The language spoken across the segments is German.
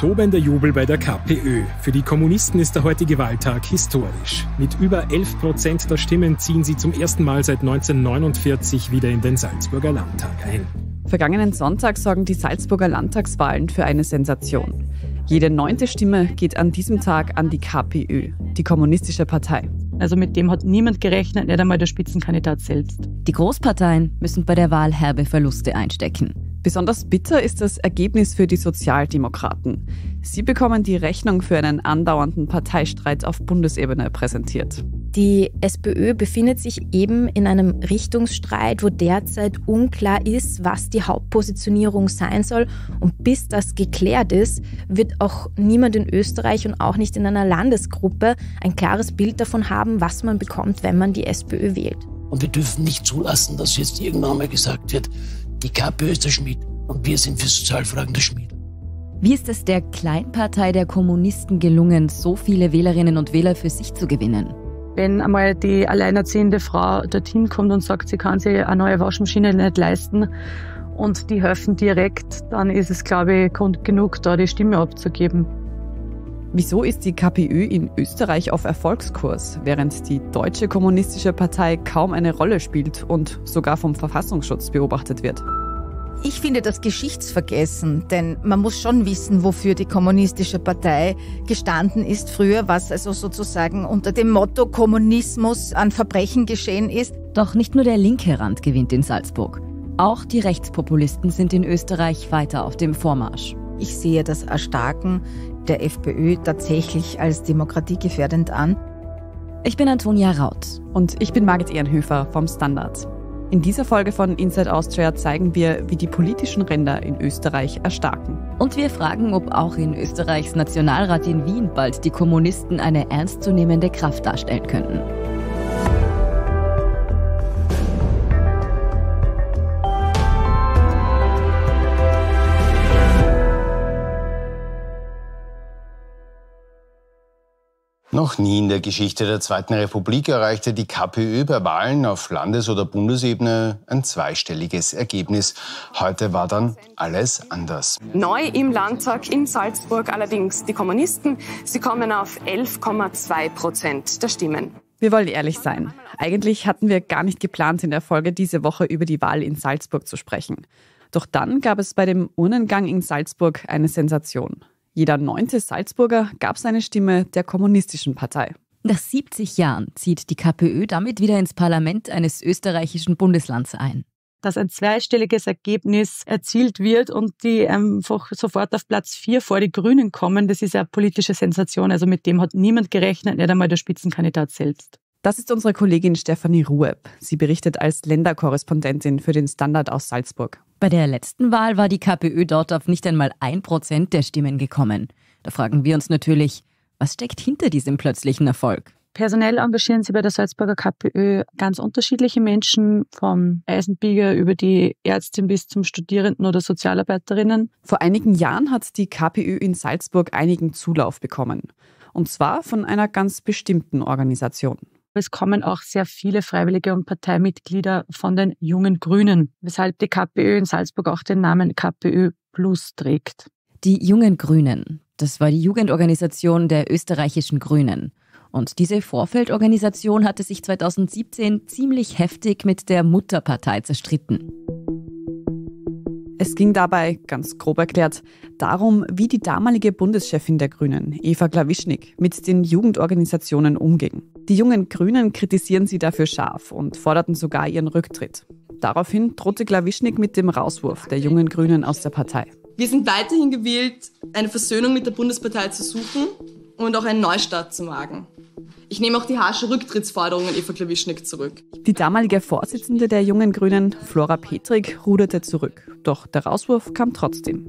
Tobender Jubel bei der KPÖ. Für die Kommunisten ist der heutige Wahltag historisch. Mit über 11 Prozent der Stimmen ziehen sie zum ersten Mal seit 1949 wieder in den Salzburger Landtag ein. Vergangenen Sonntag sorgen die Salzburger Landtagswahlen für eine Sensation. Jede neunte Stimme geht an diesem Tag an die KPÖ, die Kommunistische Partei. Also mit dem hat niemand gerechnet, nicht einmal der Spitzenkandidat selbst. Die Großparteien müssen bei der Wahl herbe Verluste einstecken. Besonders bitter ist das Ergebnis für die Sozialdemokraten. Sie bekommen die Rechnung für einen andauernden Parteistreit auf Bundesebene präsentiert. Die SPÖ befindet sich eben in einem Richtungsstreit, wo derzeit unklar ist, was die Hauptpositionierung sein soll. Und bis das geklärt ist, wird auch niemand in Österreich und auch nicht in einer Landesgruppe ein klares Bild davon haben, was man bekommt, wenn man die SPÖ wählt. Und wir dürfen nicht zulassen, dass jetzt irgendwann mal gesagt wird, die KPÖ ist der Schmied und wir sind für Sozialfragen der Schmied. Wie ist es der Kleinpartei der Kommunisten gelungen, so viele Wählerinnen und Wähler für sich zu gewinnen? Wenn einmal die alleinerziehende Frau dorthin kommt und sagt, sie kann sich eine neue Waschmaschine nicht leisten und die helfen direkt, dann ist es, glaube ich, Grund genug, da die Stimme abzugeben. Wieso ist die KPÖ in Österreich auf Erfolgskurs, während die Deutsche Kommunistische Partei kaum eine Rolle spielt und sogar vom Verfassungsschutz beobachtet wird? Ich finde das Geschichtsvergessen, denn man muss schon wissen, wofür die kommunistische Partei gestanden ist früher, was also sozusagen unter dem Motto Kommunismus an Verbrechen geschehen ist. Doch nicht nur der linke Rand gewinnt in Salzburg. Auch die Rechtspopulisten sind in Österreich weiter auf dem Vormarsch. Ich sehe das Erstarken der FPÖ tatsächlich als demokratiegefährdend an. Ich bin Antonia Raut. Und ich bin Margit Ehrenhöfer vom Standard. In dieser Folge von Inside Austria zeigen wir, wie die politischen Ränder in Österreich erstarken. Und wir fragen, ob auch in Österreichs Nationalrat in Wien bald die Kommunisten eine ernstzunehmende Kraft darstellen könnten. Noch nie in der Geschichte der Zweiten Republik erreichte die KPÖ bei Wahlen auf Landes- oder Bundesebene ein zweistelliges Ergebnis. Heute war dann alles anders. Neu im Landtag in Salzburg allerdings die Kommunisten. Sie kommen auf 11,2 Prozent der Stimmen. Wir wollen ehrlich sein. Eigentlich hatten wir gar nicht geplant, in der Folge diese Woche über die Wahl in Salzburg zu sprechen. Doch dann gab es bei dem Urnengang in Salzburg eine Sensation. Jeder neunte Salzburger gab seine Stimme der Kommunistischen Partei. Nach 70 Jahren zieht die KPÖ damit wieder ins Parlament eines österreichischen Bundeslands ein. Dass ein zweistelliges Ergebnis erzielt wird und die einfach ähm, sofort auf Platz 4 vor die Grünen kommen, das ist eine politische Sensation. Also mit dem hat niemand gerechnet, nicht einmal der Spitzenkandidat selbst. Das ist unsere Kollegin Stefanie Rueb. Sie berichtet als Länderkorrespondentin für den Standard aus Salzburg. Bei der letzten Wahl war die KPÖ dort auf nicht einmal ein Prozent der Stimmen gekommen. Da fragen wir uns natürlich, was steckt hinter diesem plötzlichen Erfolg? Personell engagieren sie bei der Salzburger KPÖ ganz unterschiedliche Menschen, vom Eisenbieger über die Ärztin bis zum Studierenden oder Sozialarbeiterinnen. Vor einigen Jahren hat die KPÖ in Salzburg einigen Zulauf bekommen. Und zwar von einer ganz bestimmten Organisation. Es kommen auch sehr viele Freiwillige und Parteimitglieder von den jungen Grünen, weshalb die KPÖ in Salzburg auch den Namen KPÖ Plus trägt. Die jungen Grünen, das war die Jugendorganisation der österreichischen Grünen. Und diese Vorfeldorganisation hatte sich 2017 ziemlich heftig mit der Mutterpartei zerstritten. Es ging dabei, ganz grob erklärt, darum, wie die damalige Bundeschefin der Grünen, Eva Klawischnik, mit den Jugendorganisationen umging. Die jungen Grünen kritisieren sie dafür scharf und forderten sogar ihren Rücktritt. Daraufhin drohte Glawischnik mit dem Rauswurf der jungen Grünen aus der Partei. Wir sind weiterhin gewählt, eine Versöhnung mit der Bundespartei zu suchen und auch einen Neustart zu wagen. Ich nehme auch die harsche Rücktrittsforderung an Eva Klawischnik zurück. Die damalige Vorsitzende der Jungen Grünen, Flora Petrik, ruderte zurück. Doch der Rauswurf kam trotzdem.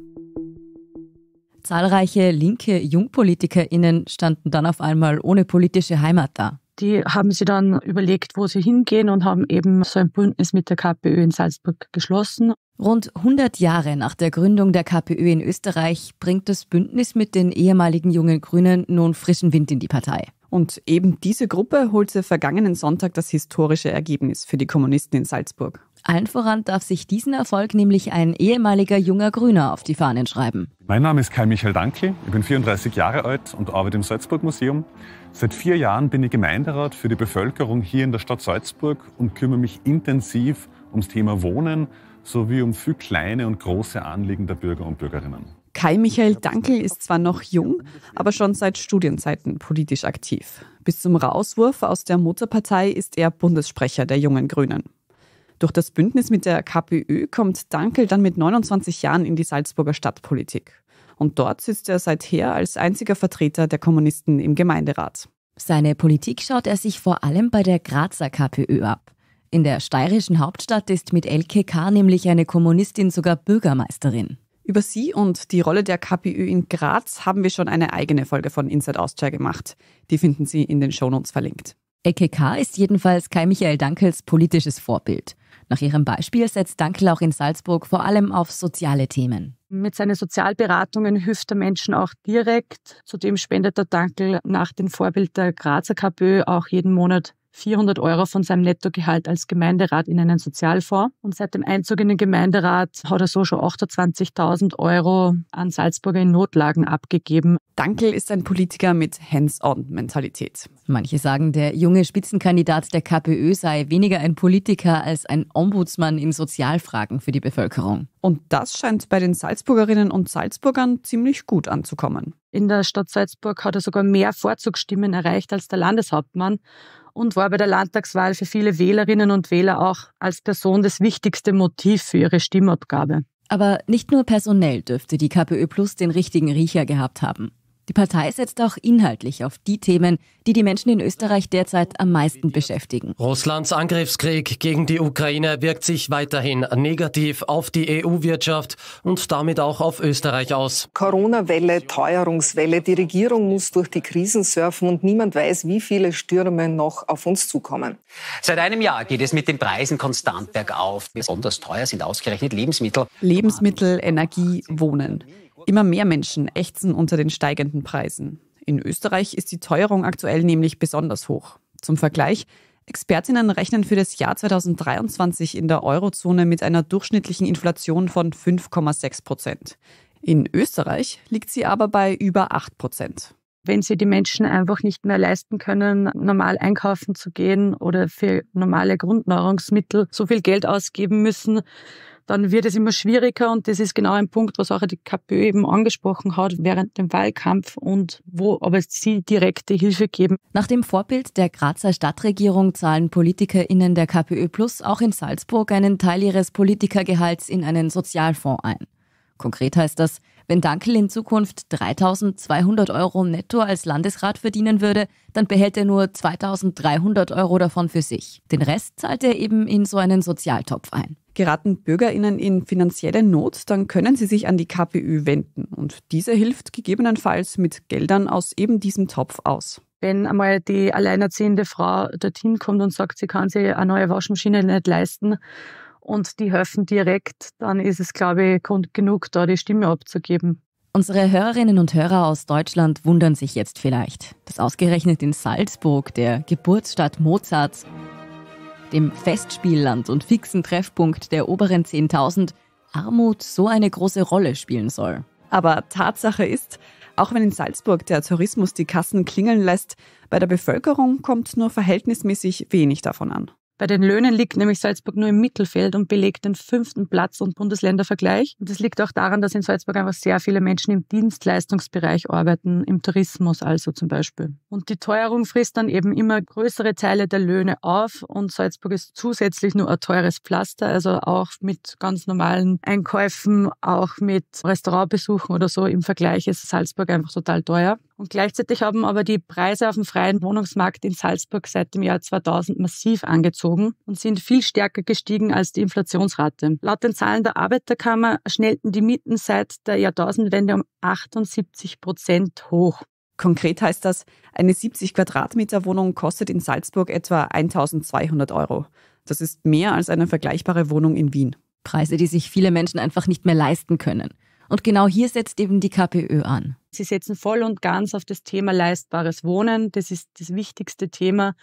Zahlreiche linke JungpolitikerInnen standen dann auf einmal ohne politische Heimat da. Die haben sie dann überlegt, wo sie hingehen und haben eben so ein Bündnis mit der KPÖ in Salzburg geschlossen. Rund 100 Jahre nach der Gründung der KPÖ in Österreich bringt das Bündnis mit den ehemaligen jungen Grünen nun frischen Wind in die Partei. Und eben diese Gruppe holte vergangenen Sonntag das historische Ergebnis für die Kommunisten in Salzburg. Allen voran darf sich diesen Erfolg nämlich ein ehemaliger junger Grüner auf die Fahnen schreiben. Mein Name ist Kai Michael Danke, ich bin 34 Jahre alt und arbeite im Salzburg Museum. Seit vier Jahren bin ich Gemeinderat für die Bevölkerung hier in der Stadt Salzburg und kümmere mich intensiv ums Thema Wohnen sowie um viel kleine und große Anliegen der Bürger und Bürgerinnen. Kai Michael Dankel ist zwar noch jung, aber schon seit Studienzeiten politisch aktiv. Bis zum Rauswurf aus der Mutterpartei ist er Bundessprecher der Jungen Grünen. Durch das Bündnis mit der KPÖ kommt Dankel dann mit 29 Jahren in die Salzburger Stadtpolitik. Und dort sitzt er seither als einziger Vertreter der Kommunisten im Gemeinderat. Seine Politik schaut er sich vor allem bei der Grazer KPÖ ab. In der steirischen Hauptstadt ist mit Elke K. nämlich eine Kommunistin sogar Bürgermeisterin. Über sie und die Rolle der KPÖ in Graz haben wir schon eine eigene Folge von Inside Austria gemacht. Die finden Sie in den Shownotes verlinkt. Elke K. ist jedenfalls Kai Michael Dankels politisches Vorbild. Nach ihrem Beispiel setzt Dankel auch in Salzburg vor allem auf soziale Themen. Mit seinen Sozialberatungen hilft er Menschen auch direkt. Zudem spendet der Dankel nach dem Vorbild der Grazer KPÖ auch jeden Monat 400 Euro von seinem Nettogehalt als Gemeinderat in einen Sozialfonds. Und seit dem Einzug in den Gemeinderat hat er so schon 28.000 Euro an Salzburger in Notlagen abgegeben. Dankel ist ein Politiker mit Hands-on-Mentalität. Manche sagen, der junge Spitzenkandidat der KPÖ sei weniger ein Politiker als ein Ombudsmann in Sozialfragen für die Bevölkerung. Und das scheint bei den Salzburgerinnen und Salzburgern ziemlich gut anzukommen. In der Stadt Salzburg hat er sogar mehr Vorzugsstimmen erreicht als der Landeshauptmann und war bei der Landtagswahl für viele Wählerinnen und Wähler auch als Person das wichtigste Motiv für ihre Stimmabgabe. Aber nicht nur personell dürfte die KPÖ Plus den richtigen Riecher gehabt haben. Die Partei setzt auch inhaltlich auf die Themen, die die Menschen in Österreich derzeit am meisten beschäftigen. Russlands Angriffskrieg gegen die Ukraine wirkt sich weiterhin negativ auf die EU-Wirtschaft und damit auch auf Österreich aus. Corona-Welle, Teuerungswelle, die Regierung muss durch die Krisen surfen und niemand weiß, wie viele Stürme noch auf uns zukommen. Seit einem Jahr geht es mit den Preisen konstant bergauf. Besonders teuer sind ausgerechnet Lebensmittel. Lebensmittel, Energie, Wohnen. Immer mehr Menschen ächzen unter den steigenden Preisen. In Österreich ist die Teuerung aktuell nämlich besonders hoch. Zum Vergleich, Expertinnen rechnen für das Jahr 2023 in der Eurozone mit einer durchschnittlichen Inflation von 5,6 Prozent. In Österreich liegt sie aber bei über 8 Prozent. Wenn sie die Menschen einfach nicht mehr leisten können, normal einkaufen zu gehen oder für normale Grundnahrungsmittel so viel Geld ausgeben müssen, dann wird es immer schwieriger und das ist genau ein Punkt, was auch die KPÖ eben angesprochen hat während dem Wahlkampf und wo aber sie direkte Hilfe geben. Nach dem Vorbild der Grazer Stadtregierung zahlen PolitikerInnen der KPÖ Plus auch in Salzburg einen Teil ihres Politikergehalts in einen Sozialfonds ein. Konkret heißt das, wenn Dankel in Zukunft 3200 Euro netto als Landesrat verdienen würde, dann behält er nur 2300 Euro davon für sich. Den Rest zahlt er eben in so einen Sozialtopf ein. Geraten Bürgerinnen in finanzielle Not, dann können sie sich an die KPÜ wenden und diese hilft gegebenenfalls mit Geldern aus eben diesem Topf aus. Wenn einmal die alleinerziehende Frau dorthin kommt und sagt, sie kann sich eine neue Waschmaschine nicht leisten und die helfen direkt, dann ist es, glaube ich, Grund genug, da die Stimme abzugeben. Unsere Hörerinnen und Hörer aus Deutschland wundern sich jetzt vielleicht, dass ausgerechnet in Salzburg, der Geburtsstadt Mozarts, dem Festspielland und fixen Treffpunkt der oberen 10.000, Armut so eine große Rolle spielen soll. Aber Tatsache ist, auch wenn in Salzburg der Tourismus die Kassen klingeln lässt, bei der Bevölkerung kommt nur verhältnismäßig wenig davon an. Bei den Löhnen liegt nämlich Salzburg nur im Mittelfeld und belegt den fünften Platz im Bundesländervergleich. Und das liegt auch daran, dass in Salzburg einfach sehr viele Menschen im Dienstleistungsbereich arbeiten, im Tourismus also zum Beispiel. Und die Teuerung frisst dann eben immer größere Teile der Löhne auf und Salzburg ist zusätzlich nur ein teures Pflaster, also auch mit ganz normalen Einkäufen, auch mit Restaurantbesuchen oder so im Vergleich ist Salzburg einfach total teuer. Und gleichzeitig haben aber die Preise auf dem freien Wohnungsmarkt in Salzburg seit dem Jahr 2000 massiv angezogen und sind viel stärker gestiegen als die Inflationsrate. Laut den Zahlen der Arbeiterkammer schnellten die Mieten seit der Jahrtausendwende um 78 Prozent hoch. Konkret heißt das, eine 70 Quadratmeter Wohnung kostet in Salzburg etwa 1200 Euro. Das ist mehr als eine vergleichbare Wohnung in Wien. Preise, die sich viele Menschen einfach nicht mehr leisten können. Und genau hier setzt eben die KPÖ an. Sie setzen voll und ganz auf das Thema leistbares Wohnen. Das ist das wichtigste Thema.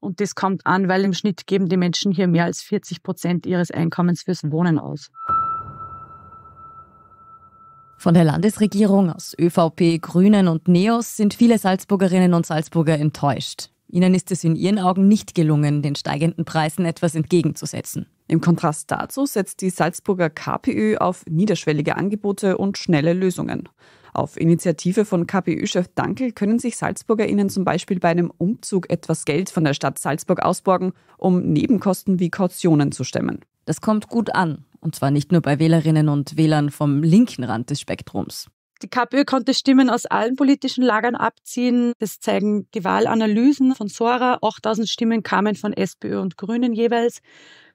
Und das kommt an, weil im Schnitt geben die Menschen hier mehr als 40 Prozent ihres Einkommens fürs Wohnen aus. Von der Landesregierung aus ÖVP, Grünen und Neos sind viele Salzburgerinnen und Salzburger enttäuscht. Ihnen ist es in ihren Augen nicht gelungen, den steigenden Preisen etwas entgegenzusetzen. Im Kontrast dazu setzt die Salzburger KPÖ auf niederschwellige Angebote und schnelle Lösungen. Auf Initiative von KPÖ-Chef Dankel können sich SalzburgerInnen zum Beispiel bei einem Umzug etwas Geld von der Stadt Salzburg ausborgen, um Nebenkosten wie Kautionen zu stemmen. Das kommt gut an. Und zwar nicht nur bei Wählerinnen und Wählern vom linken Rand des Spektrums. Die KPÖ konnte Stimmen aus allen politischen Lagern abziehen. Das zeigen die Wahlanalysen von Sora. 8000 Stimmen kamen von SPÖ und Grünen jeweils.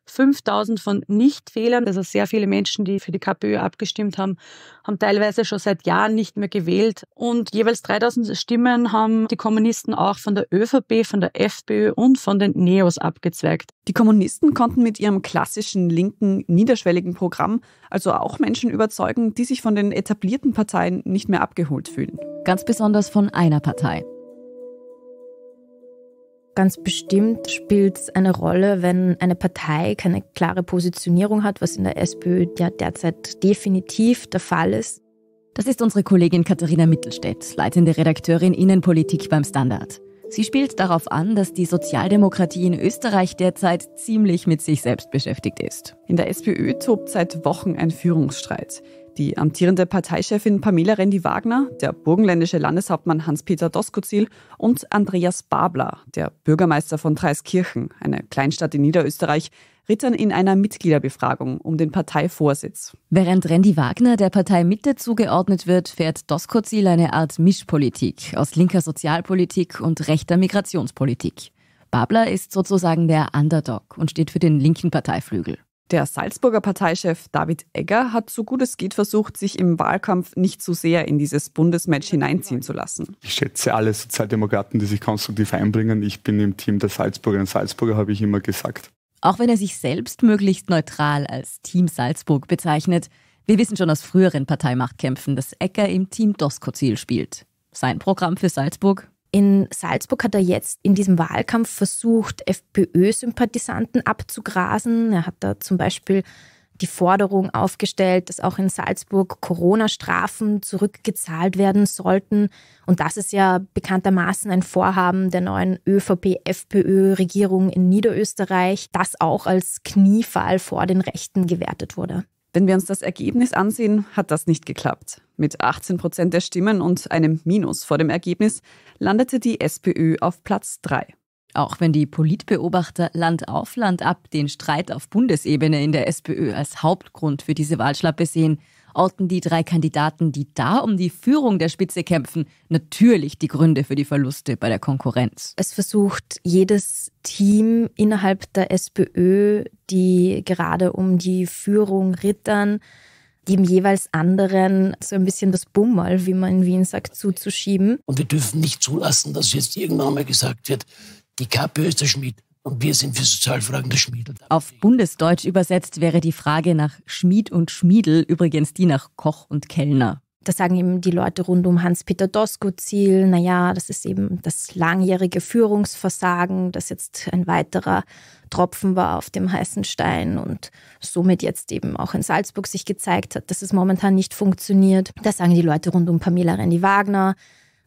5000 von Nichtwählern, also sehr viele Menschen, die für die KPÖ abgestimmt haben, haben teilweise schon seit Jahren nicht mehr gewählt. Und jeweils 3000 Stimmen haben die Kommunisten auch von der ÖVP, von der FPÖ und von den Neos abgezweigt. Die Kommunisten konnten mit ihrem klassischen linken, niederschwelligen Programm also auch Menschen überzeugen, die sich von den etablierten Parteien nicht mehr abgeholt fühlen. Ganz besonders von einer Partei, Ganz bestimmt spielt es eine Rolle, wenn eine Partei keine klare Positionierung hat, was in der SPÖ ja derzeit definitiv der Fall ist. Das ist unsere Kollegin Katharina Mittelstädt, leitende Redakteurin Innenpolitik beim Standard. Sie spielt darauf an, dass die Sozialdemokratie in Österreich derzeit ziemlich mit sich selbst beschäftigt ist. In der SPÖ tobt seit Wochen ein Führungsstreit. Die amtierende Parteichefin Pamela Rendi-Wagner, der burgenländische Landeshauptmann Hans-Peter Doskozil und Andreas Babler, der Bürgermeister von Dreiskirchen, eine Kleinstadt in Niederösterreich, rittern in einer Mitgliederbefragung um den Parteivorsitz. Während rendi Wagner der Partei Mitte zugeordnet wird, fährt Doskozil eine Art Mischpolitik aus linker Sozialpolitik und rechter Migrationspolitik. Babler ist sozusagen der Underdog und steht für den linken Parteiflügel. Der Salzburger Parteichef David Egger hat so gut es geht versucht, sich im Wahlkampf nicht zu so sehr in dieses Bundesmatch hineinziehen zu lassen. Ich schätze alle Sozialdemokraten, die sich konstruktiv einbringen. Ich bin im Team der Salzburgerinnen und Salzburger, habe ich immer gesagt. Auch wenn er sich selbst möglichst neutral als Team Salzburg bezeichnet, wir wissen schon aus früheren Parteimachtkämpfen, dass Egger im Team Doskozil spielt. Sein Programm für Salzburg in Salzburg hat er jetzt in diesem Wahlkampf versucht, FPÖ-Sympathisanten abzugrasen. Er hat da zum Beispiel die Forderung aufgestellt, dass auch in Salzburg Corona-Strafen zurückgezahlt werden sollten. Und das ist ja bekanntermaßen ein Vorhaben der neuen ÖVP-FPÖ-Regierung in Niederösterreich, das auch als Kniefall vor den Rechten gewertet wurde. Wenn wir uns das Ergebnis ansehen, hat das nicht geklappt. Mit 18 Prozent der Stimmen und einem Minus vor dem Ergebnis landete die SPÖ auf Platz 3. Auch wenn die Politbeobachter Land auf Land ab den Streit auf Bundesebene in der SPÖ als Hauptgrund für diese Wahlschlappe sehen, orten die drei Kandidaten, die da um die Führung der Spitze kämpfen, natürlich die Gründe für die Verluste bei der Konkurrenz. Es versucht jedes Team innerhalb der SPÖ, die gerade um die Führung rittern, dem jeweils anderen so ein bisschen das Bummel, wie man in Wien sagt, zuzuschieben. Und wir dürfen nicht zulassen, dass jetzt irgendwann mal gesagt wird, die KPÖ ist der Schmied und wir sind für Sozialfragen der Schmiedel. Auf Bundesdeutsch übersetzt wäre die Frage nach Schmied und Schmiedel übrigens die nach Koch und Kellner. Das sagen eben die Leute rund um Hans-Peter Doskozil. Naja, das ist eben das langjährige Führungsversagen, das jetzt ein weiterer Tropfen war auf dem heißen Stein und somit jetzt eben auch in Salzburg sich gezeigt hat, dass es momentan nicht funktioniert. Das sagen die Leute rund um Pamela Rendi-Wagner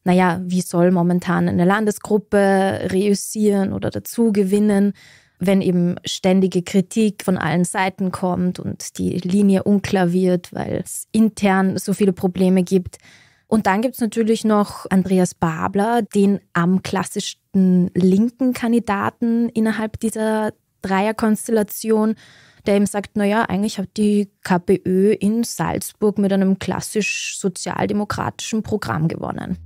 naja, wie soll momentan eine Landesgruppe reüssieren oder dazugewinnen, wenn eben ständige Kritik von allen Seiten kommt und die Linie unklar wird, weil es intern so viele Probleme gibt. Und dann gibt es natürlich noch Andreas Babler, den am klassischsten linken Kandidaten innerhalb dieser Dreierkonstellation der eben sagt, naja, eigentlich hat die KPÖ in Salzburg mit einem klassisch sozialdemokratischen Programm gewonnen.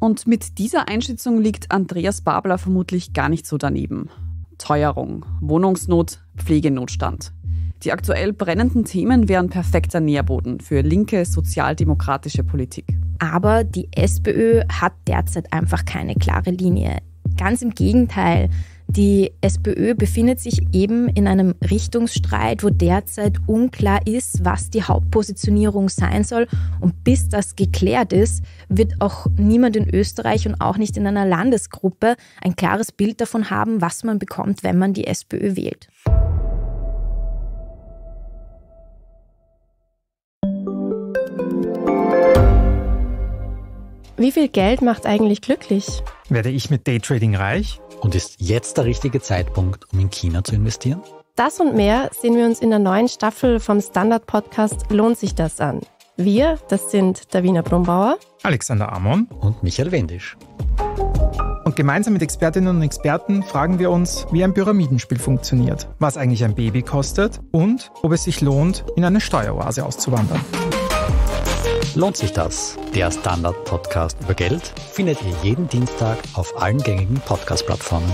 Und mit dieser Einschätzung liegt Andreas Babler vermutlich gar nicht so daneben. Teuerung, Wohnungsnot, Pflegenotstand. Die aktuell brennenden Themen wären perfekter Nährboden für linke sozialdemokratische Politik. Aber die SPÖ hat derzeit einfach keine klare Linie. Ganz im Gegenteil, die SPÖ befindet sich eben in einem Richtungsstreit, wo derzeit unklar ist, was die Hauptpositionierung sein soll. Und bis das geklärt ist, wird auch niemand in Österreich und auch nicht in einer Landesgruppe ein klares Bild davon haben, was man bekommt, wenn man die SPÖ wählt. Wie viel Geld macht eigentlich glücklich? Werde ich mit Daytrading reich? Und ist jetzt der richtige Zeitpunkt, um in China zu investieren? Das und mehr sehen wir uns in der neuen Staffel vom Standard-Podcast Lohnt sich das an? Wir, das sind Davina Brumbauer, Alexander Amon und Michael Wendisch. Und gemeinsam mit Expertinnen und Experten fragen wir uns, wie ein Pyramidenspiel funktioniert, was eigentlich ein Baby kostet und ob es sich lohnt, in eine Steueroase auszuwandern. Lohnt sich das? Der Standard-Podcast über Geld findet ihr jeden Dienstag auf allen gängigen Podcast-Plattformen.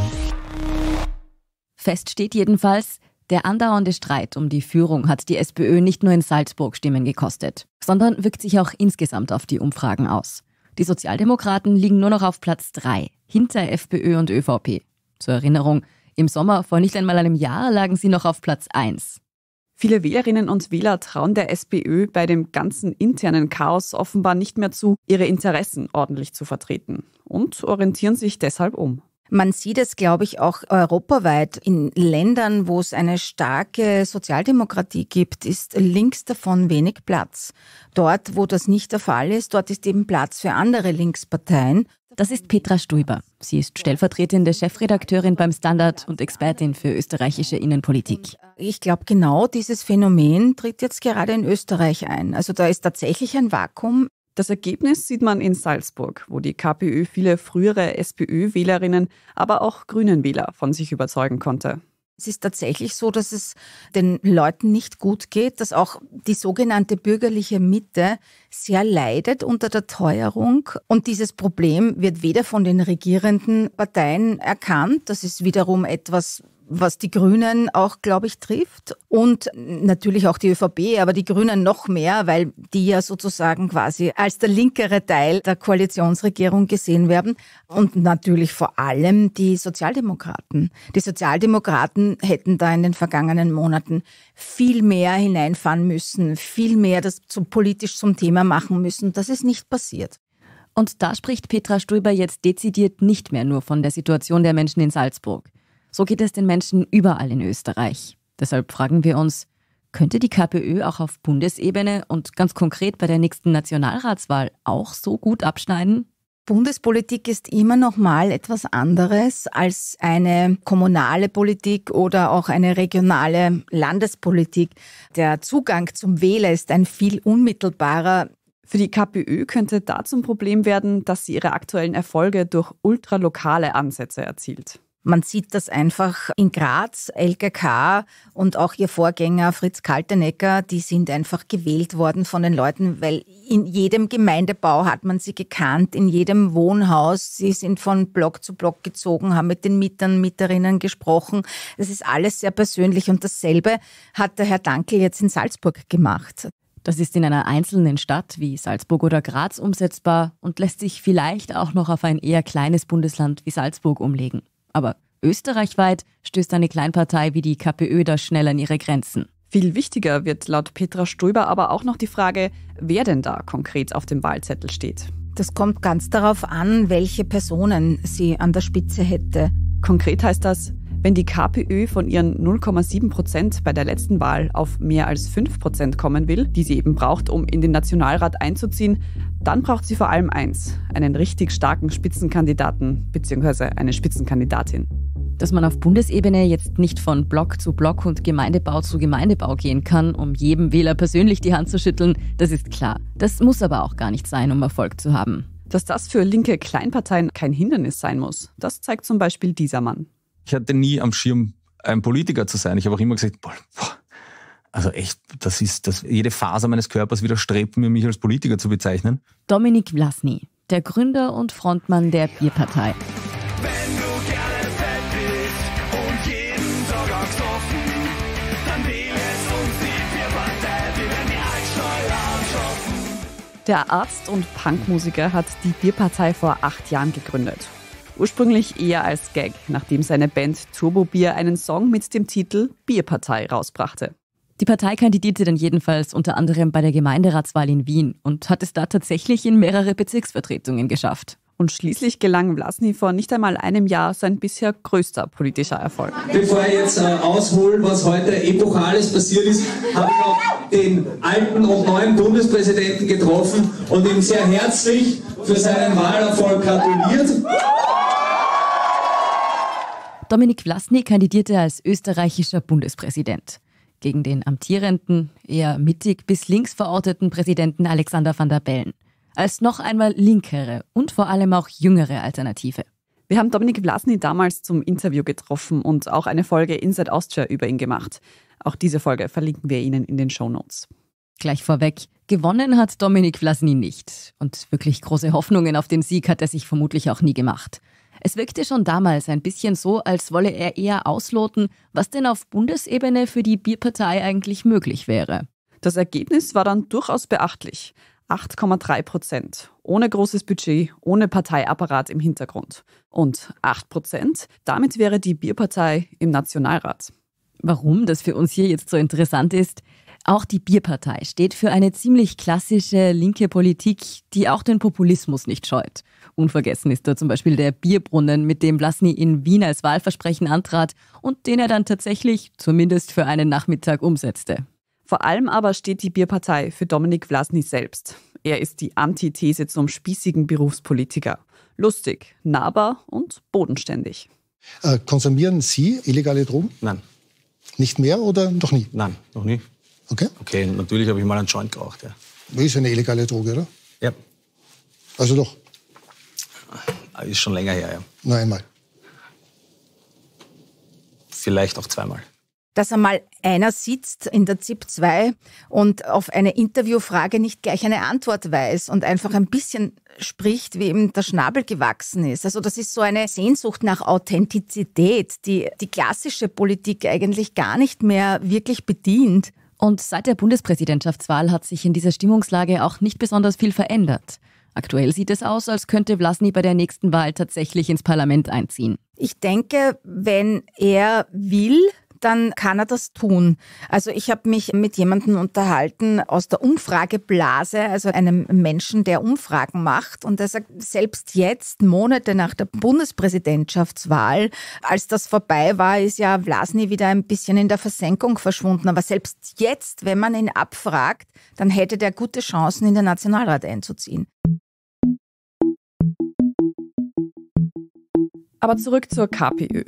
Fest steht jedenfalls, der andauernde Streit um die Führung hat die SPÖ nicht nur in Salzburg Stimmen gekostet, sondern wirkt sich auch insgesamt auf die Umfragen aus. Die Sozialdemokraten liegen nur noch auf Platz 3, hinter FPÖ und ÖVP. Zur Erinnerung, im Sommer vor nicht einmal einem Jahr lagen sie noch auf Platz 1. Viele Wählerinnen und Wähler trauen der SPÖ bei dem ganzen internen Chaos offenbar nicht mehr zu, ihre Interessen ordentlich zu vertreten und orientieren sich deshalb um. Man sieht es, glaube ich, auch europaweit. In Ländern, wo es eine starke Sozialdemokratie gibt, ist links davon wenig Platz. Dort, wo das nicht der Fall ist, dort ist eben Platz für andere Linksparteien. Das ist Petra Stuiber. Sie ist stellvertretende Chefredakteurin beim Standard und Expertin für österreichische Innenpolitik. Ich glaube, genau dieses Phänomen tritt jetzt gerade in Österreich ein. Also da ist tatsächlich ein Vakuum. Das Ergebnis sieht man in Salzburg, wo die KPÖ viele frühere SPÖ-Wählerinnen, aber auch Grünen-Wähler von sich überzeugen konnte. Es ist tatsächlich so, dass es den Leuten nicht gut geht, dass auch die sogenannte bürgerliche Mitte sehr leidet unter der Teuerung. Und dieses Problem wird weder von den regierenden Parteien erkannt, das ist wiederum etwas, was die Grünen auch, glaube ich, trifft und natürlich auch die ÖVP, aber die Grünen noch mehr, weil die ja sozusagen quasi als der linkere Teil der Koalitionsregierung gesehen werden und natürlich vor allem die Sozialdemokraten. Die Sozialdemokraten hätten da in den vergangenen Monaten viel mehr hineinfahren müssen, viel mehr das zu politisch zum Thema machen müssen. Das ist nicht passiert. Und da spricht Petra Stöber jetzt dezidiert nicht mehr nur von der Situation der Menschen in Salzburg. So geht es den Menschen überall in Österreich. Deshalb fragen wir uns, könnte die KPÖ auch auf Bundesebene und ganz konkret bei der nächsten Nationalratswahl auch so gut abschneiden? Bundespolitik ist immer noch mal etwas anderes als eine kommunale Politik oder auch eine regionale Landespolitik. Der Zugang zum Wähler ist ein viel unmittelbarer. Für die KPÖ könnte da zum Problem werden, dass sie ihre aktuellen Erfolge durch ultralokale Ansätze erzielt. Man sieht das einfach in Graz, LKK und auch ihr Vorgänger Fritz Kaltenecker, die sind einfach gewählt worden von den Leuten, weil in jedem Gemeindebau hat man sie gekannt, in jedem Wohnhaus. Sie sind von Block zu Block gezogen, haben mit den Mietern, Mieterinnen gesprochen. Es ist alles sehr persönlich und dasselbe hat der Herr Dankel jetzt in Salzburg gemacht. Das ist in einer einzelnen Stadt wie Salzburg oder Graz umsetzbar und lässt sich vielleicht auch noch auf ein eher kleines Bundesland wie Salzburg umlegen. Aber österreichweit stößt eine Kleinpartei wie die KPÖ da schnell an ihre Grenzen. Viel wichtiger wird laut Petra Stöber aber auch noch die Frage, wer denn da konkret auf dem Wahlzettel steht. Das kommt ganz darauf an, welche Personen sie an der Spitze hätte. Konkret heißt das, wenn die KPÖ von ihren 0,7 Prozent bei der letzten Wahl auf mehr als 5 Prozent kommen will, die sie eben braucht, um in den Nationalrat einzuziehen, dann braucht sie vor allem eins, einen richtig starken Spitzenkandidaten bzw. eine Spitzenkandidatin. Dass man auf Bundesebene jetzt nicht von Block zu Block und Gemeindebau zu Gemeindebau gehen kann, um jedem Wähler persönlich die Hand zu schütteln, das ist klar. Das muss aber auch gar nicht sein, um Erfolg zu haben. Dass das für linke Kleinparteien kein Hindernis sein muss, das zeigt zum Beispiel dieser Mann ich hatte nie am Schirm, ein Politiker zu sein. Ich habe auch immer gesagt, boah, also echt, das ist, das, jede Faser meines Körpers widerstrebt mir, mich als Politiker zu bezeichnen. Dominik Vlasny, der Gründer und Frontmann der Bierpartei. Wenn du gerne fett bist und jeden Sonntag offen, dann wähle jetzt uns die Bierpartei, wir werden die Altsteuer Der Arzt und Punkmusiker hat die Bierpartei vor acht Jahren gegründet. Ursprünglich eher als Gag, nachdem seine Band Turbo Bier einen Song mit dem Titel Bierpartei rausbrachte. Die Partei kandidierte dann jedenfalls unter anderem bei der Gemeinderatswahl in Wien und hat es da tatsächlich in mehrere Bezirksvertretungen geschafft. Und schließlich gelang Vlasny vor nicht einmal einem Jahr sein bisher größter politischer Erfolg. Bevor ich jetzt äh, aushole, was heute epochales passiert ist, habe ich auch den alten und neuen Bundespräsidenten getroffen und ihm sehr herzlich für seinen Wahlerfolg gratuliert. Dominik Vlasny kandidierte als österreichischer Bundespräsident gegen den amtierenden, eher mittig bis links verorteten Präsidenten Alexander van der Bellen als noch einmal linkere und vor allem auch jüngere Alternative. Wir haben Dominik Vlasny damals zum Interview getroffen und auch eine Folge Inside Austria über ihn gemacht. Auch diese Folge verlinken wir Ihnen in den Show Notes. Gleich vorweg, gewonnen hat Dominik Vlasny nicht. Und wirklich große Hoffnungen auf den Sieg hat er sich vermutlich auch nie gemacht. Es wirkte schon damals ein bisschen so, als wolle er eher ausloten, was denn auf Bundesebene für die Bierpartei eigentlich möglich wäre. Das Ergebnis war dann durchaus beachtlich. 8,3 Prozent. Ohne großes Budget, ohne Parteiapparat im Hintergrund. Und 8 Prozent, damit wäre die Bierpartei im Nationalrat. Warum das für uns hier jetzt so interessant ist, auch die Bierpartei steht für eine ziemlich klassische linke Politik, die auch den Populismus nicht scheut. Unvergessen ist da zum Beispiel der Bierbrunnen, mit dem Blasny in Wien als Wahlversprechen antrat und den er dann tatsächlich, zumindest für einen Nachmittag, umsetzte. Vor allem aber steht die Bierpartei für Dominik Vlasny selbst. Er ist die Antithese zum spießigen Berufspolitiker. Lustig, nahbar und bodenständig. Äh, konsumieren Sie illegale Drogen? Nein. Nicht mehr oder noch nie? Nein, noch nie. Okay. Okay, natürlich habe ich mal einen Joint geraucht, ja. ist eine illegale Droge, oder? Ja. Also doch. Ist schon länger her, ja. Nur einmal. Vielleicht auch zweimal dass einmal einer sitzt in der ZIP 2 und auf eine Interviewfrage nicht gleich eine Antwort weiß und einfach ein bisschen spricht, wie ihm der Schnabel gewachsen ist. Also das ist so eine Sehnsucht nach Authentizität, die die klassische Politik eigentlich gar nicht mehr wirklich bedient. Und seit der Bundespräsidentschaftswahl hat sich in dieser Stimmungslage auch nicht besonders viel verändert. Aktuell sieht es aus, als könnte Vlasny bei der nächsten Wahl tatsächlich ins Parlament einziehen. Ich denke, wenn er will, dann kann er das tun. Also ich habe mich mit jemandem unterhalten aus der Umfrageblase, also einem Menschen, der Umfragen macht. Und er sagt, selbst jetzt, Monate nach der Bundespräsidentschaftswahl, als das vorbei war, ist ja Vlasny wieder ein bisschen in der Versenkung verschwunden. Aber selbst jetzt, wenn man ihn abfragt, dann hätte der gute Chancen, in den Nationalrat einzuziehen. Aber zurück zur KPÖ.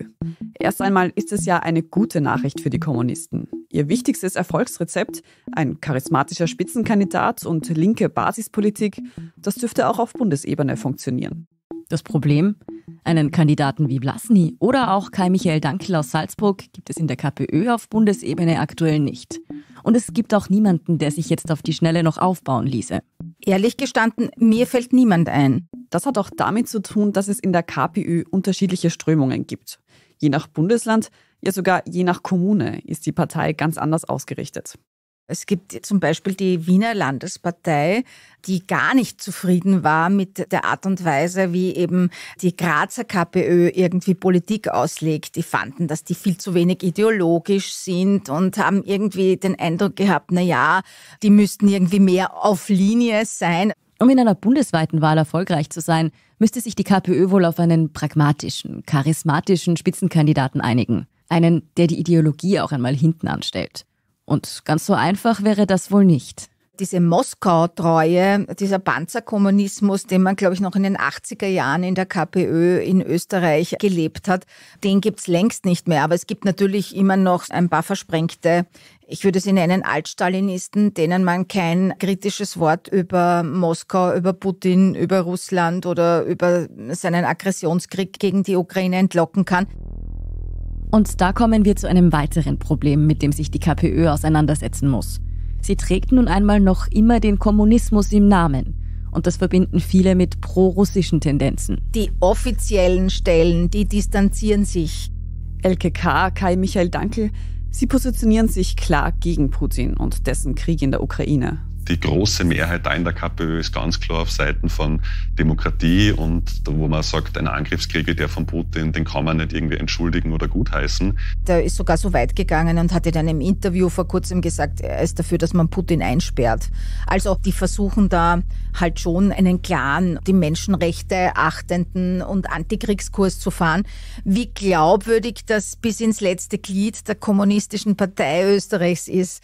Erst einmal ist es ja eine gute Nachricht für die Kommunisten. Ihr wichtigstes Erfolgsrezept, ein charismatischer Spitzenkandidat und linke Basispolitik, das dürfte auch auf Bundesebene funktionieren. Das Problem? Einen Kandidaten wie Blasny oder auch Kai-Michael Dankl aus Salzburg gibt es in der KPÖ auf Bundesebene aktuell nicht. Und es gibt auch niemanden, der sich jetzt auf die Schnelle noch aufbauen ließe. Ehrlich gestanden, mir fällt niemand ein. Das hat auch damit zu tun, dass es in der KPÖ unterschiedliche Strömungen gibt je nach Bundesland, ja sogar je nach Kommune ist die Partei ganz anders ausgerichtet. Es gibt zum Beispiel die Wiener Landespartei, die gar nicht zufrieden war mit der Art und Weise, wie eben die Grazer KPÖ irgendwie Politik auslegt. Die fanden, dass die viel zu wenig ideologisch sind und haben irgendwie den Eindruck gehabt, na ja, die müssten irgendwie mehr auf Linie sein. Um in einer bundesweiten Wahl erfolgreich zu sein, müsste sich die KPÖ wohl auf einen pragmatischen, charismatischen Spitzenkandidaten einigen. Einen, der die Ideologie auch einmal hinten anstellt. Und ganz so einfach wäre das wohl nicht diese Moskau-Treue, dieser Panzerkommunismus, den man, glaube ich, noch in den 80er Jahren in der KPÖ in Österreich gelebt hat, den gibt es längst nicht mehr. Aber es gibt natürlich immer noch ein paar versprengte ich würde sie nennen Altstalinisten, denen man kein kritisches Wort über Moskau, über Putin, über Russland oder über seinen Aggressionskrieg gegen die Ukraine entlocken kann. Und da kommen wir zu einem weiteren Problem, mit dem sich die KPÖ auseinandersetzen muss. Sie trägt nun einmal noch immer den Kommunismus im Namen. Und das verbinden viele mit prorussischen Tendenzen. Die offiziellen Stellen, die distanzieren sich. LKK, Kai Michael Dankel, sie positionieren sich klar gegen Putin und dessen Krieg in der Ukraine die große Mehrheit da in der KPÖ ist ganz klar auf Seiten von Demokratie und wo man sagt, ein Angriffskrieg, wie der von Putin, den kann man nicht irgendwie entschuldigen oder gutheißen. Der ist sogar so weit gegangen und hatte dann im Interview vor kurzem gesagt, er ist dafür, dass man Putin einsperrt. Also die versuchen da halt schon einen klaren, die Menschenrechte achtenden und Antikriegskurs zu fahren. Wie glaubwürdig das bis ins letzte Glied der Kommunistischen Partei Österreichs ist,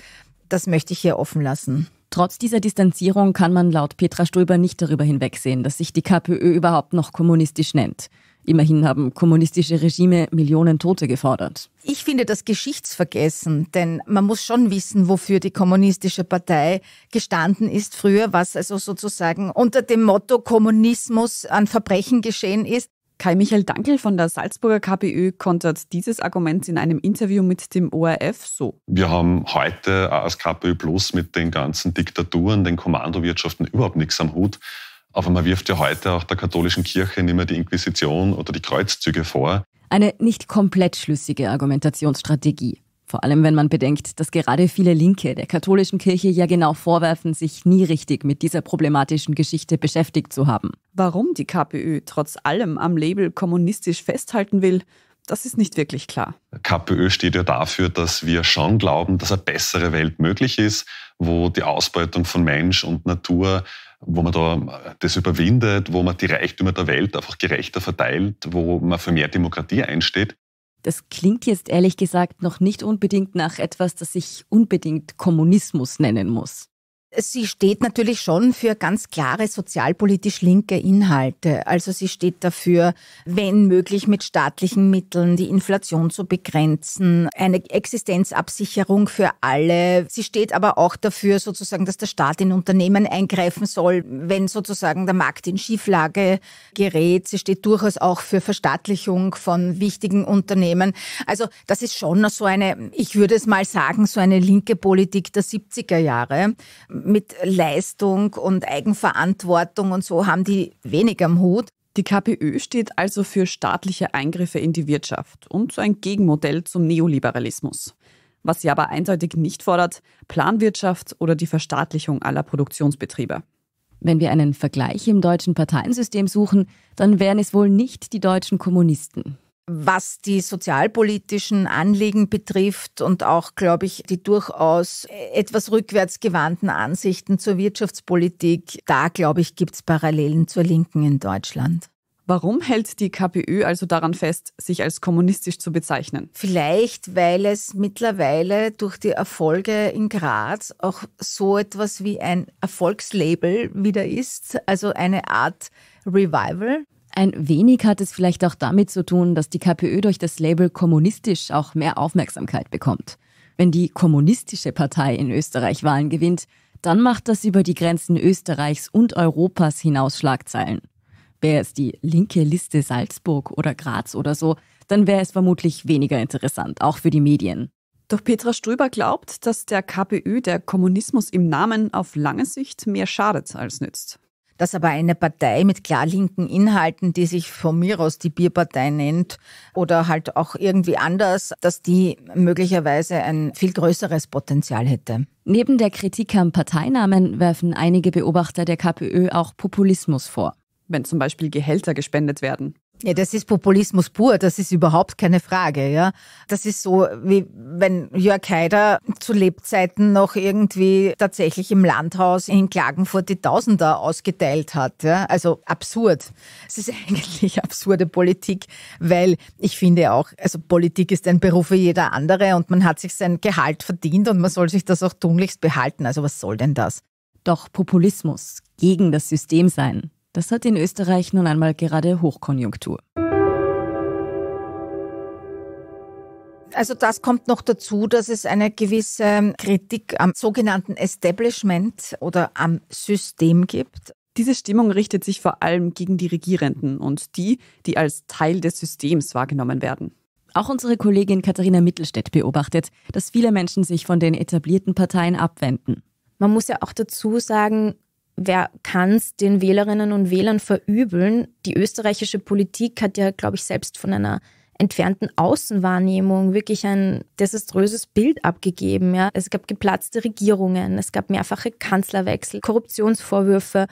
das möchte ich hier offen lassen. Trotz dieser Distanzierung kann man laut Petra Stöber nicht darüber hinwegsehen, dass sich die KPÖ überhaupt noch kommunistisch nennt. Immerhin haben kommunistische Regime Millionen Tote gefordert. Ich finde das Geschichtsvergessen, denn man muss schon wissen, wofür die kommunistische Partei gestanden ist früher, was also sozusagen unter dem Motto Kommunismus an Verbrechen geschehen ist. Kai-Michael Dankel von der Salzburger KPÖ kontert dieses Argument in einem Interview mit dem ORF so. Wir haben heute als KPÖ Plus mit den ganzen Diktaturen, den Kommandowirtschaften überhaupt nichts am Hut. Aber man wirft ja heute auch der katholischen Kirche nicht mehr die Inquisition oder die Kreuzzüge vor. Eine nicht komplett schlüssige Argumentationsstrategie. Vor allem, wenn man bedenkt, dass gerade viele Linke der katholischen Kirche ja genau vorwerfen, sich nie richtig mit dieser problematischen Geschichte beschäftigt zu haben. Warum die KPÖ trotz allem am Label kommunistisch festhalten will, das ist nicht wirklich klar. KPÖ steht ja dafür, dass wir schon glauben, dass eine bessere Welt möglich ist, wo die Ausbeutung von Mensch und Natur, wo man da äh, das überwindet, wo man die Reichtümer der Welt einfach gerechter verteilt, wo man für mehr Demokratie einsteht. Das klingt jetzt ehrlich gesagt noch nicht unbedingt nach etwas, das ich unbedingt Kommunismus nennen muss. Sie steht natürlich schon für ganz klare sozialpolitisch linke Inhalte. Also sie steht dafür, wenn möglich mit staatlichen Mitteln die Inflation zu begrenzen, eine Existenzabsicherung für alle. Sie steht aber auch dafür sozusagen, dass der Staat in Unternehmen eingreifen soll, wenn sozusagen der Markt in Schieflage gerät. Sie steht durchaus auch für Verstaatlichung von wichtigen Unternehmen. Also das ist schon so eine, ich würde es mal sagen, so eine linke Politik der 70er Jahre mit Leistung und Eigenverantwortung und so haben die weniger am Hut. Die KPÖ steht also für staatliche Eingriffe in die Wirtschaft und ein Gegenmodell zum Neoliberalismus. Was sie aber eindeutig nicht fordert, Planwirtschaft oder die Verstaatlichung aller Produktionsbetriebe. Wenn wir einen Vergleich im deutschen Parteiensystem suchen, dann wären es wohl nicht die deutschen Kommunisten was die sozialpolitischen Anliegen betrifft und auch, glaube ich, die durchaus etwas rückwärts gewandten Ansichten zur Wirtschaftspolitik, da, glaube ich, gibt es Parallelen zur Linken in Deutschland. Warum hält die KPÖ also daran fest, sich als kommunistisch zu bezeichnen? Vielleicht, weil es mittlerweile durch die Erfolge in Graz auch so etwas wie ein Erfolgslabel wieder ist, also eine Art Revival. Ein wenig hat es vielleicht auch damit zu tun, dass die KPÖ durch das Label kommunistisch auch mehr Aufmerksamkeit bekommt. Wenn die kommunistische Partei in Österreich Wahlen gewinnt, dann macht das über die Grenzen Österreichs und Europas hinaus Schlagzeilen. Wäre es die linke Liste Salzburg oder Graz oder so, dann wäre es vermutlich weniger interessant, auch für die Medien. Doch Petra Ströber glaubt, dass der KPÖ der Kommunismus im Namen auf lange Sicht mehr schadet als nützt dass aber eine Partei mit klar linken Inhalten, die sich von mir aus die Bierpartei nennt oder halt auch irgendwie anders, dass die möglicherweise ein viel größeres Potenzial hätte. Neben der Kritik am Parteinamen werfen einige Beobachter der KPÖ auch Populismus vor. Wenn zum Beispiel Gehälter gespendet werden. Ja, das ist Populismus pur, das ist überhaupt keine Frage, ja. Das ist so, wie wenn Jörg Haider zu Lebzeiten noch irgendwie tatsächlich im Landhaus in Klagenfurt die Tausender ausgeteilt hat, ja. Also absurd. Es ist eigentlich absurde Politik, weil ich finde auch, also Politik ist ein Beruf wie jeder andere und man hat sich sein Gehalt verdient und man soll sich das auch tunlichst behalten. Also was soll denn das? Doch Populismus gegen das System sein. Das hat in Österreich nun einmal gerade Hochkonjunktur. Also das kommt noch dazu, dass es eine gewisse Kritik am sogenannten Establishment oder am System gibt. Diese Stimmung richtet sich vor allem gegen die Regierenden und die, die als Teil des Systems wahrgenommen werden. Auch unsere Kollegin Katharina Mittelstädt beobachtet, dass viele Menschen sich von den etablierten Parteien abwenden. Man muss ja auch dazu sagen, wer kann es den Wählerinnen und Wählern verübeln? Die österreichische Politik hat ja, glaube ich, selbst von einer entfernten Außenwahrnehmung wirklich ein desaströses Bild abgegeben. Ja? Es gab geplatzte Regierungen, es gab mehrfache Kanzlerwechsel, Korruptionsvorwürfe.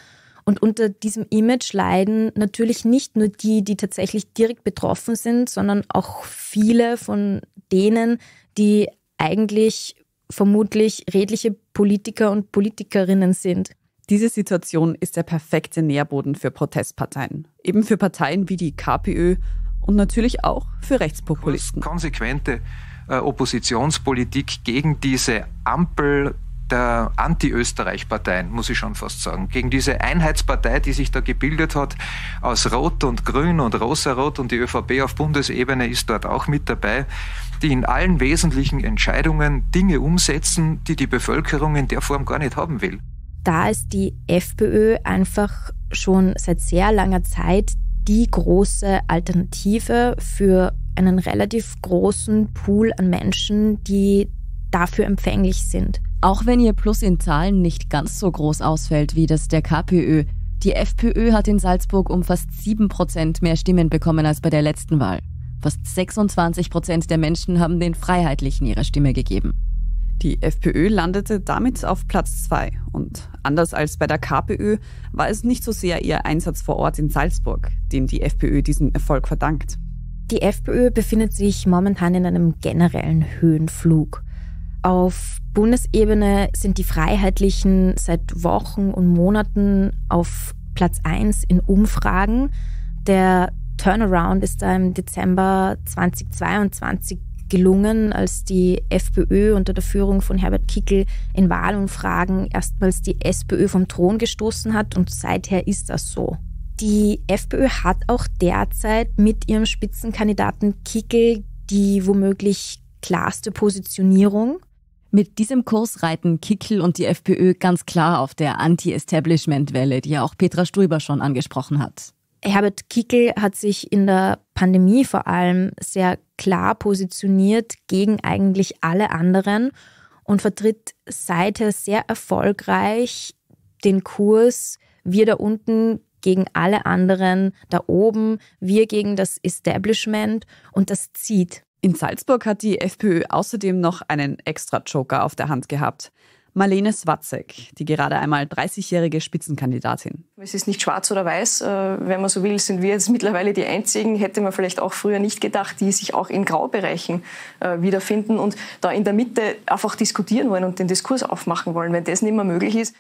Und unter diesem Image leiden natürlich nicht nur die, die tatsächlich direkt betroffen sind, sondern auch viele von denen, die eigentlich vermutlich redliche Politiker und Politikerinnen sind. Diese Situation ist der perfekte Nährboden für Protestparteien. Eben für Parteien wie die KPÖ und natürlich auch für Rechtspopulisten. Konsequente äh, Oppositionspolitik gegen diese Ampel der Anti-Österreich-Parteien, muss ich schon fast sagen. Gegen diese Einheitspartei, die sich da gebildet hat, aus Rot und Grün und Rosarot und die ÖVP auf Bundesebene ist dort auch mit dabei, die in allen wesentlichen Entscheidungen Dinge umsetzen, die die Bevölkerung in der Form gar nicht haben will da ist die FPÖ einfach schon seit sehr langer Zeit die große Alternative für einen relativ großen Pool an Menschen, die dafür empfänglich sind. Auch wenn ihr Plus in Zahlen nicht ganz so groß ausfällt wie das der KPÖ, die FPÖ hat in Salzburg um fast 7% mehr Stimmen bekommen als bei der letzten Wahl. Fast 26% der Menschen haben den Freiheitlichen ihre Stimme gegeben. Die FPÖ landete damit auf Platz 2 und anders als bei der KPÖ war es nicht so sehr ihr Einsatz vor Ort in Salzburg, dem die FPÖ diesen Erfolg verdankt. Die FPÖ befindet sich momentan in einem generellen Höhenflug. Auf Bundesebene sind die Freiheitlichen seit Wochen und Monaten auf Platz 1 in Umfragen. Der Turnaround ist da im Dezember 2022 gelungen, als die FPÖ unter der Führung von Herbert Kickel in Wahlumfragen erstmals die SPÖ vom Thron gestoßen hat und seither ist das so. Die FPÖ hat auch derzeit mit ihrem Spitzenkandidaten Kickel die womöglich klarste Positionierung. Mit diesem Kurs reiten Kickel und die FPÖ ganz klar auf der Anti-Establishment-Welle, die ja auch Petra Strüber schon angesprochen hat. Herbert Kickel hat sich in der Pandemie vor allem sehr klar positioniert gegen eigentlich alle anderen und vertritt seither sehr erfolgreich den Kurs, wir da unten gegen alle anderen da oben, wir gegen das Establishment und das zieht. In Salzburg hat die FPÖ außerdem noch einen extra Joker auf der Hand gehabt. Marlene Swatzek, die gerade einmal 30-jährige Spitzenkandidatin. Es ist nicht schwarz oder weiß. Äh, wenn man so will, sind wir jetzt mittlerweile die Einzigen, hätte man vielleicht auch früher nicht gedacht, die sich auch in Graubereichen äh, wiederfinden und da in der Mitte einfach diskutieren wollen und den Diskurs aufmachen wollen. Wenn das nicht mehr möglich ist,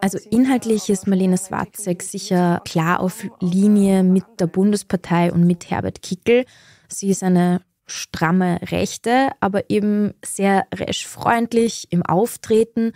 also inhaltlich ist Marlene Swatzek sicher klar auf Linie mit der Bundespartei und mit Herbert Kickel. Sie ist eine stramme Rechte, aber eben sehr recht freundlich im Auftreten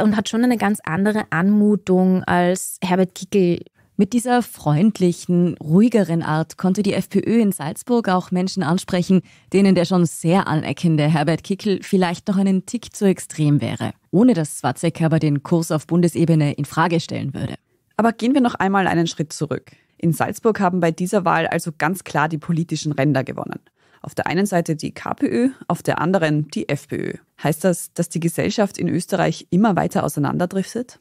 und hat schon eine ganz andere Anmutung als Herbert Kickel. Mit dieser freundlichen, ruhigeren Art konnte die FPÖ in Salzburg auch Menschen ansprechen, denen der schon sehr aneckende Herbert Kickel vielleicht noch einen Tick zu extrem wäre, ohne dass Swatzek aber den Kurs auf Bundesebene in Frage stellen würde. Aber gehen wir noch einmal einen Schritt zurück. In Salzburg haben bei dieser Wahl also ganz klar die politischen Ränder gewonnen. Auf der einen Seite die KPÖ, auf der anderen die FPÖ. Heißt das, dass die Gesellschaft in Österreich immer weiter auseinanderdriftet?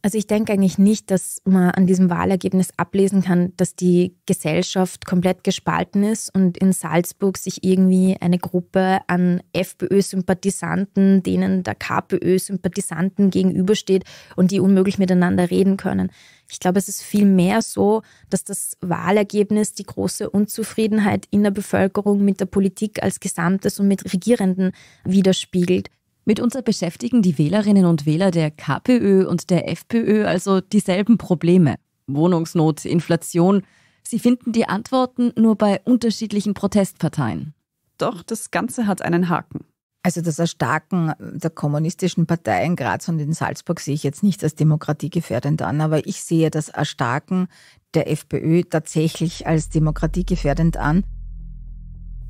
Also ich denke eigentlich nicht, dass man an diesem Wahlergebnis ablesen kann, dass die Gesellschaft komplett gespalten ist und in Salzburg sich irgendwie eine Gruppe an FPÖ-Sympathisanten, denen der KPÖ-Sympathisanten gegenübersteht und die unmöglich miteinander reden können. Ich glaube, es ist vielmehr so, dass das Wahlergebnis die große Unzufriedenheit in der Bevölkerung mit der Politik als Gesamtes und mit Regierenden widerspiegelt. Mitunter beschäftigen die Wählerinnen und Wähler der KPÖ und der FPÖ also dieselben Probleme. Wohnungsnot, Inflation. Sie finden die Antworten nur bei unterschiedlichen Protestparteien. Doch das Ganze hat einen Haken. Also das Erstarken äh, der kommunistischen Partei in Graz und in Salzburg sehe ich jetzt nicht als demokratiegefährdend an, aber ich sehe das Erstarken der FPÖ tatsächlich als demokratiegefährdend an.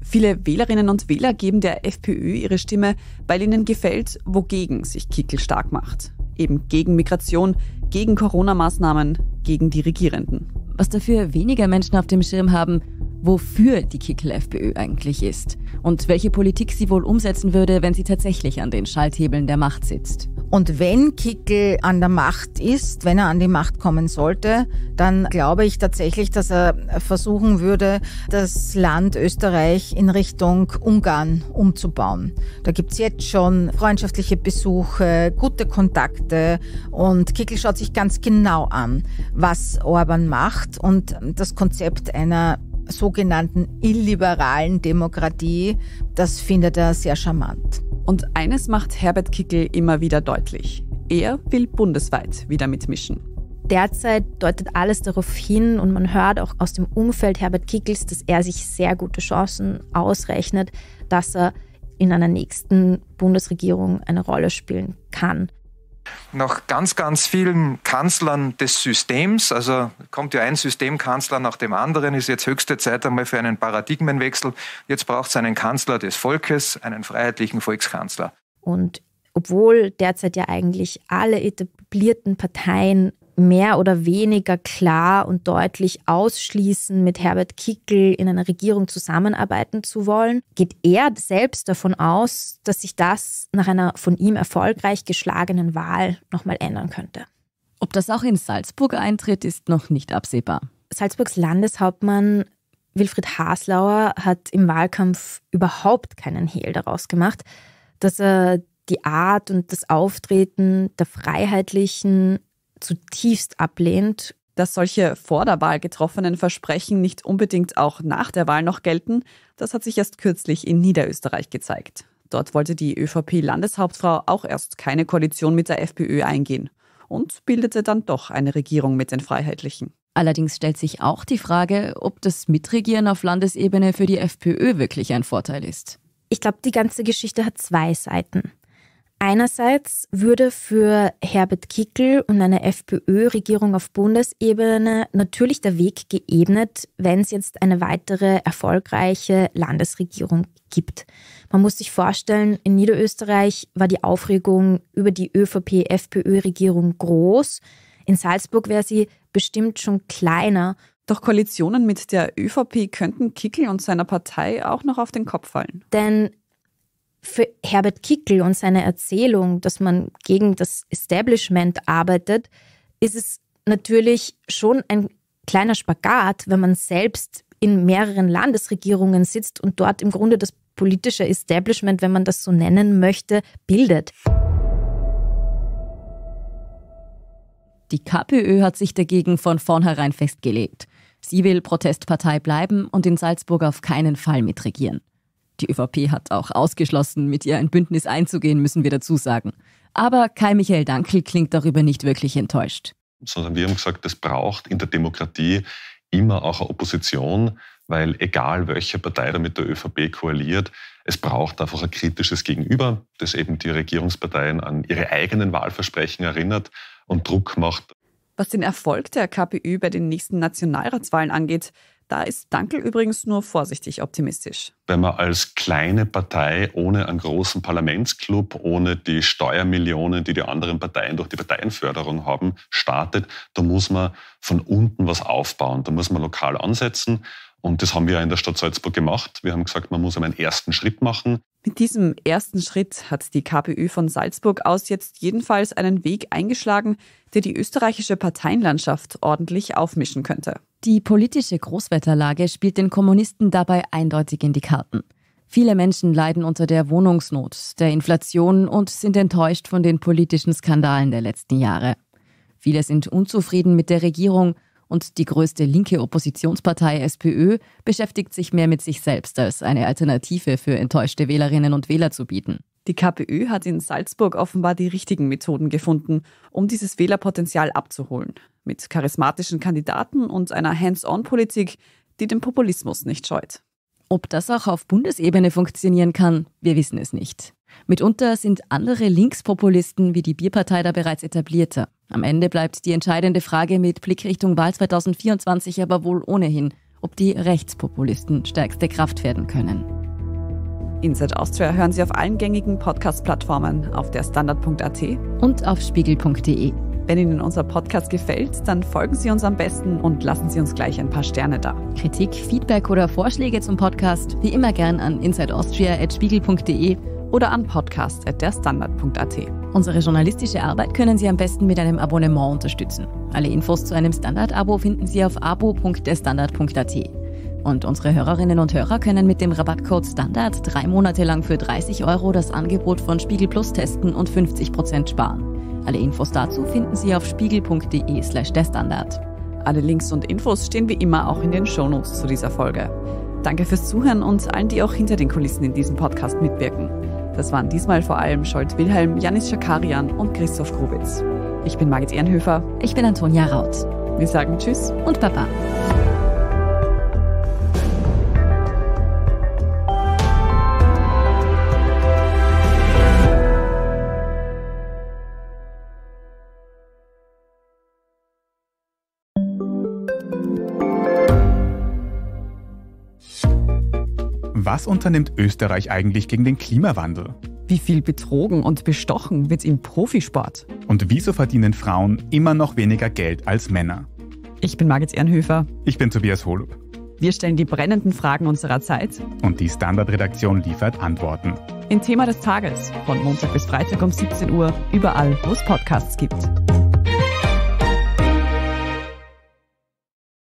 Viele Wählerinnen und Wähler geben der FPÖ ihre Stimme, weil ihnen gefällt, wogegen sich Kickel stark macht. Eben gegen Migration, gegen Corona-Maßnahmen, gegen die Regierenden. Was dafür weniger Menschen auf dem Schirm haben, wofür die Kickel-FPÖ eigentlich ist und welche Politik sie wohl umsetzen würde, wenn sie tatsächlich an den Schalthebeln der Macht sitzt. Und wenn Kickel an der Macht ist, wenn er an die Macht kommen sollte, dann glaube ich tatsächlich, dass er versuchen würde, das Land Österreich in Richtung Ungarn umzubauen. Da gibt es jetzt schon freundschaftliche Besuche, gute Kontakte und Kickel schaut sich ganz genau an, was Orban macht und das Konzept einer sogenannten illiberalen Demokratie, das findet er sehr charmant. Und eines macht Herbert Kickel immer wieder deutlich. Er will bundesweit wieder mitmischen. Derzeit deutet alles darauf hin und man hört auch aus dem Umfeld Herbert Kickels, dass er sich sehr gute Chancen ausrechnet, dass er in einer nächsten Bundesregierung eine Rolle spielen kann nach ganz, ganz vielen Kanzlern des Systems, also kommt ja ein Systemkanzler nach dem anderen, ist jetzt höchste Zeit einmal für einen Paradigmenwechsel. Jetzt braucht es einen Kanzler des Volkes, einen freiheitlichen Volkskanzler. Und obwohl derzeit ja eigentlich alle etablierten Parteien mehr oder weniger klar und deutlich ausschließen, mit Herbert Kickel in einer Regierung zusammenarbeiten zu wollen, geht er selbst davon aus, dass sich das nach einer von ihm erfolgreich geschlagenen Wahl nochmal ändern könnte. Ob das auch in Salzburg eintritt, ist noch nicht absehbar. Salzburgs Landeshauptmann Wilfried Haslauer hat im Wahlkampf überhaupt keinen Hehl daraus gemacht, dass er die Art und das Auftreten der freiheitlichen zutiefst ablehnt. Dass solche vor der Wahl getroffenen Versprechen nicht unbedingt auch nach der Wahl noch gelten, das hat sich erst kürzlich in Niederösterreich gezeigt. Dort wollte die ÖVP-Landeshauptfrau auch erst keine Koalition mit der FPÖ eingehen und bildete dann doch eine Regierung mit den Freiheitlichen. Allerdings stellt sich auch die Frage, ob das Mitregieren auf Landesebene für die FPÖ wirklich ein Vorteil ist. Ich glaube, die ganze Geschichte hat zwei Seiten. Einerseits würde für Herbert Kickel und eine FPÖ-Regierung auf Bundesebene natürlich der Weg geebnet, wenn es jetzt eine weitere erfolgreiche Landesregierung gibt. Man muss sich vorstellen, in Niederösterreich war die Aufregung über die ÖVP-FPÖ-Regierung groß. In Salzburg wäre sie bestimmt schon kleiner. Doch Koalitionen mit der ÖVP könnten Kickel und seiner Partei auch noch auf den Kopf fallen. Denn für Herbert Kickel und seine Erzählung, dass man gegen das Establishment arbeitet, ist es natürlich schon ein kleiner Spagat, wenn man selbst in mehreren Landesregierungen sitzt und dort im Grunde das politische Establishment, wenn man das so nennen möchte, bildet. Die KPÖ hat sich dagegen von vornherein festgelegt. Sie will Protestpartei bleiben und in Salzburg auf keinen Fall mitregieren. Die ÖVP hat auch ausgeschlossen, mit ihr ein Bündnis einzugehen, müssen wir dazu sagen. Aber Kai-Michael Dankel klingt darüber nicht wirklich enttäuscht. Sondern wir haben gesagt, es braucht in der Demokratie immer auch eine Opposition, weil egal welche Partei da mit der ÖVP koaliert, es braucht einfach ein kritisches Gegenüber, das eben die Regierungsparteien an ihre eigenen Wahlversprechen erinnert und Druck macht. Was den Erfolg der KPÖ bei den nächsten Nationalratswahlen angeht, da ist Dankel übrigens nur vorsichtig optimistisch. Wenn man als kleine Partei ohne einen großen Parlamentsklub, ohne die Steuermillionen, die die anderen Parteien durch die Parteienförderung haben, startet, da muss man von unten was aufbauen. Da muss man lokal ansetzen. Und das haben wir in der Stadt Salzburg gemacht. Wir haben gesagt, man muss einen ersten Schritt machen. Mit diesem ersten Schritt hat die KPÖ von Salzburg aus jetzt jedenfalls einen Weg eingeschlagen, der die österreichische Parteienlandschaft ordentlich aufmischen könnte. Die politische Großwetterlage spielt den Kommunisten dabei eindeutig in die Karten. Viele Menschen leiden unter der Wohnungsnot, der Inflation und sind enttäuscht von den politischen Skandalen der letzten Jahre. Viele sind unzufrieden mit der Regierung und die größte linke Oppositionspartei SPÖ beschäftigt sich mehr mit sich selbst, als eine Alternative für enttäuschte Wählerinnen und Wähler zu bieten. Die KPÖ hat in Salzburg offenbar die richtigen Methoden gefunden, um dieses Wählerpotenzial abzuholen. Mit charismatischen Kandidaten und einer Hands-on-Politik, die den Populismus nicht scheut. Ob das auch auf Bundesebene funktionieren kann, wir wissen es nicht. Mitunter sind andere Linkspopulisten wie die Bierpartei da bereits etablierter. Am Ende bleibt die entscheidende Frage mit Blick Richtung Wahl 2024 aber wohl ohnehin, ob die Rechtspopulisten stärkste Kraft werden können. Inside Austria hören Sie auf allen gängigen Podcast-Plattformen, auf der standard.at und auf spiegel.de. Wenn Ihnen unser Podcast gefällt, dann folgen Sie uns am besten und lassen Sie uns gleich ein paar Sterne da. Kritik, Feedback oder Vorschläge zum Podcast wie immer gern an insideaustria.spiegel.de oder an podcast.derstandard.at. Unsere journalistische Arbeit können Sie am besten mit einem Abonnement unterstützen. Alle Infos zu einem Standard-Abo finden Sie auf abo.derstandard.at. Und unsere Hörerinnen und Hörer können mit dem Rabattcode Standard drei Monate lang für 30 Euro das Angebot von Spiegel Plus testen und 50 Prozent sparen. Alle Infos dazu finden Sie auf spiegel.de/slash der Standard. Alle Links und Infos stehen wie immer auch in den Shownotes zu dieser Folge. Danke fürs Zuhören und allen, die auch hinter den Kulissen in diesem Podcast mitwirken. Das waren diesmal vor allem Scholz Wilhelm, Janis Schakarian und Christoph Grubitz. Ich bin Margit Ehrenhöfer. Ich bin Antonia Raut. Wir sagen Tschüss und Baba. Was unternimmt Österreich eigentlich gegen den Klimawandel? Wie viel betrogen und bestochen wird im Profisport? Und wieso verdienen Frauen immer noch weniger Geld als Männer? Ich bin Margit Ehrenhöfer. Ich bin Tobias Holub. Wir stellen die brennenden Fragen unserer Zeit. Und die Standardredaktion liefert Antworten. Im Thema des Tages von Montag bis Freitag um 17 Uhr, überall, wo es Podcasts gibt.